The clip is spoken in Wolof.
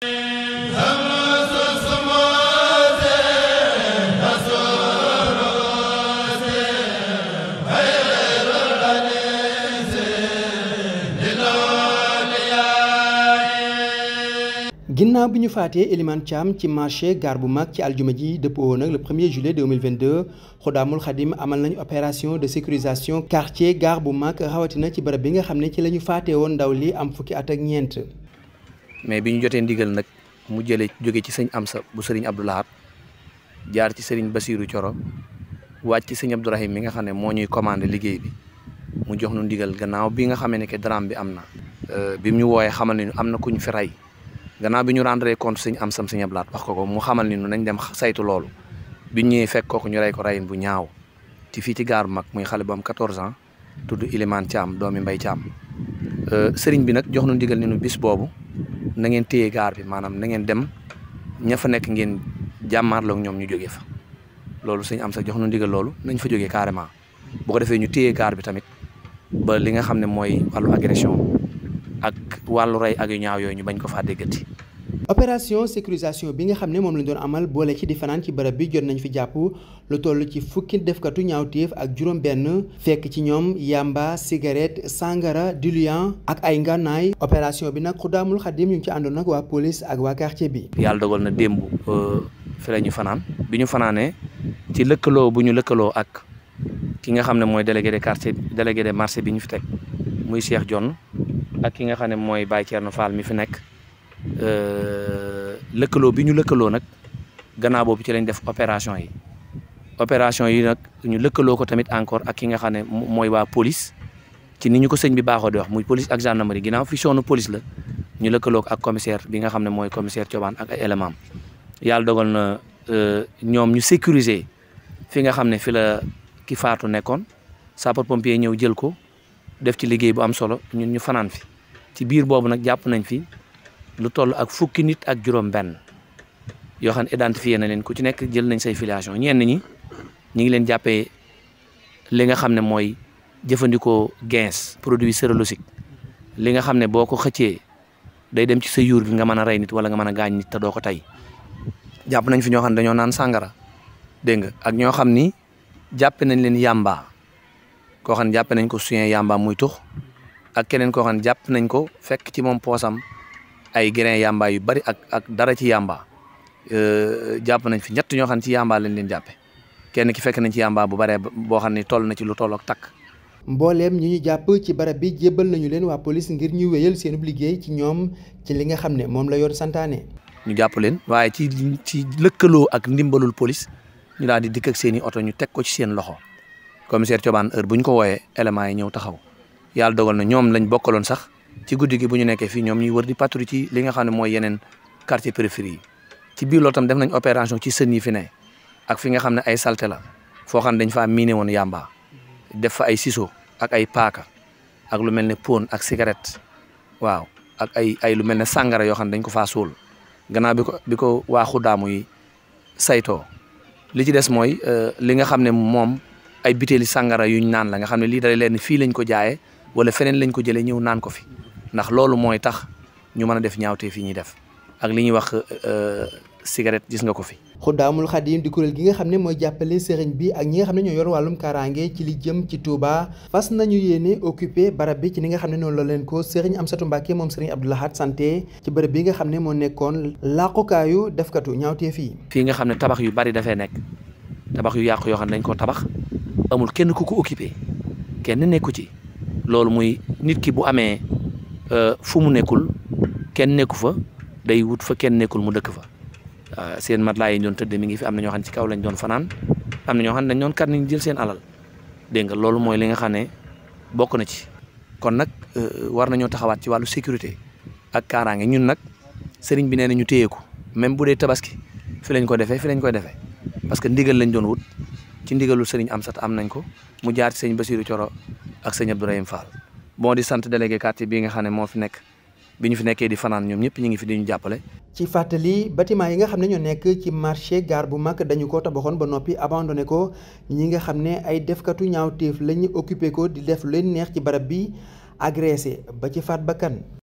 ginnaaw bi ñu faatee Elimane Thiam ci marché gare bu mag ci aljuma ji dëppoo ak le 1er juillet 2022 Khodamul Khadim amal nañu opération de sécurisation quartier gare bu mag na ci barab bi nga xamné ci lañu faté won am fukki at ak ñent mais bi ñu jotee ndigal nag mu jëlee jóge ci sëñ Amsa bu sëriñ Abdou Lahad jaar ci sëriñ Basiiru Coro wàcc ci sëñ Abdourahim mi nga xam ne moo ñuy commandé liggéey bi mu jox nu ndigal gannaaw bi nga xamee ne que drame bi am na. Euh, bi mu ñu wooyee xamal ni am na ku ñu fi rey bi ñu rendre compte sëñ Amsam sëñ Abdou Lahad wax ko ko mu xamal ni nañ dem saytu loolu bi ñu ñëwee ñu rey ko reyin bu ñaaw ci fii ci gaar bu mag muy xale bu am 14 ans tudd Ilimane Thiam doomi Mbay Thiam euh, sëriñ bi nag jox nu ndigal ni nu bis boobu. na ngeen téye gaar bi maanaam na ngeen dem ña fa nekk ngeen jàmmaarloog ñoom ñu jógee fa loolu suñu am sax jox nu ndigal loolu nañ fa jógee carrément bu ko defee ñu téye gaar bi tamit ba li nga xam ne mooy wàllu agression ak wàllu rey ak yu ñaaw yooyu ñu bañ ko faa déggati opération sécurisation bi nga xam ne moom lañ doon amal boole ci di fanaan ci barab bi jot nañ fi jàpp lu toll ci fukki defkatu ñaawteef ak juróom-benn fekk ci ñoom yamba cigarette sangara diluant ak ay ngànnaay opération bi nag Xudaamul daamul ñu ngi ci àndoon ak waa police ak waa quartier bi. yàlla dogal na démb euh, fi la ñu fanaan bi ñu fanaanee ci lëkkaloo bu ñu lëkkaloo ak ki nga xam ne mooy délégué de quartier délégué de marché bi ñu fi teg muy Cheikh John ak ki nga xam ne mooy Baye Thierno Fall mi fi nekk. Euh, lëkkaloo bi ñu lëkkaloo nag gannaaw boobu ci lañ def opération yi opération yi nag ñu lëkkaloo ko tamit encore ak ki nga xam ne mooy waa police ci ni ñu ko sëñ bi baaxoo di wax muy police ak gendarmerie ginaaw fusion nu police la ñu lëkkaloo ko ak commissaire bi nga xam ne mooy commissaire Thioban ak ay élément am yàlla dogal na euh, ñoom ñu sécuriser fi nga xam ne fi la ki faatu nekkoon sapeur pompier ñëw jël ko def ci liggéey bu am solo ñun ñu fanaan fi ci biir boobu nag jàpp nañ fi. lu toll ak fukki nit ak juróom-benn yoo xam ne identifié na leen ku ci nekk jël nañ say filiation ñeen ñi ñu ngi leen jàppee li nga xam ne mooy jëfandikoo gens produit sérologique li nga xam ne boo ko xëccee day dem ci sa yuur bi nga mën a rey nit wala nga mën a gaañ nit te doo ko tey jàpp nañ fi ñoo xam ne dañoo naan sàngara dégg nga ak ñoo xam ni jàppe nañ leen yàmba koo xam ne jàppe nañ ko suyen yàmba muy tux ak keneen koo xam ne jàpp nañ ko fekk ci moom poosam ay grain yamba yu bari ak ak dara ci yamba euh, jàpp nañ fi ñett ñoo xam ne ci yamba lañ leen jàppe kenn ki fekk nañ ci yamba bu baree boo xam ne toll na ci lu toll ak takk. mbooleem ñi ñu jàpp ci barab bi jébbal nañu leen waa police ngir ñu seeni seenub liggéey ci ñoom ci li nga xam ne moom la yoon santaane. ñu jàpp leen waaye ci ci lëkkaloo ak ndimbalul police ñu daal di dikk ak seen i oto ñu teg ko ci seen loxo commissaire Thioban heure bu ñu ko wooyee éléments yi ñëw taxaw ci guddi gi bu ñu nekkee fii ñoom ñuy wër di patrouille ci li nga xam ne mooy yeneen quartier périphérie yi ci biir def nañ opération ci sën yi fi ne ak fi nga xam ne ay salté la foo xam ne dañ faa miine woon yàmba def fa ay siso ak ay paaka ak lu mel ne pon ak cigarette waaw ak ay ay lu mel ne sàngara yoo xam ne dañ ko faa suul gannaaw bi ko bi ko waaxu daamu yi saytoo li ci des mooy euh, li nga xam ne moom ay bitéeli sàngara yuñ naan la nga xam ne lii dalee leen fii lañ ko jaayee wala feneen lañ ko jëlee ñëw naan ko fi ndax loolu mooy tax ñu mën a def ñaawtee fii ñuy def ak li ñuy wax euh, euh, cigarette gis nga ko fi. Xuddaamul Xadim di kuréel gi nga xam ne mooy jàppale sëriñ bi ak ñi nga xam ne ñoo yor wàllum kaaraange ci li jëm ci Touba fas nañu yéene occupé barab bi ci ni nga xam ne noonu la leen ko sëriñ Amsatu Mbàkke moom sëriñ Abdou Lahad santé ci bërëb bi nga xam ne moo nekkoon làqukaayu defkatu ñaawteef yi. fii nga xam ne tabax yu bari dafay nekk tabax yu yàq yoo xam ne dañ ko tabax amul kenn ku ko occupé kenn nekku ci loolu muy nit ki bu amee Euh, fu mu nekkul kenn nekku fa day wut fa kenn nekkul mu dëkk fa euh, seen matelas yi doon tëddee mi ngi fi am na ñoo xam ne ci kaw lañ doon fanaan am na ñoo xam ne dañ doon kat nañ jël seen alal dégg nga loolu mooy li nga xam ne bokk na ci. kon nag euh, war nañoo taxawaat ci wàllu sécurité ak kaaraange ñun nag sëriñ bi nee na ñu téye ko même bu dee tabaski fi lañ ko defee fi lañ koy defee parce que ndigal lañ doon wut ci ndigalu sëriñ Amsat am nañ ko mu jaar ci sëñ Basirou Coro ak sëñ Abdourahim Fall. bon di sant délégué quartier bii nga xam ne moo fi nekk bi ñu fi nekkee di fanaan ñoom ñëpp ñu ngi fi di ñu jàppale. ci fàttali bâtiment yi nga xam ne ñoo nekk ci marché gar bu mag dañu ko tabaxoon ba noppi abandonné ko ñi nga xam ne ay defkatu ñaaw ñaawteef lañu occupé ko di def leen neex ci barab bi agressé ba ci faat bakkan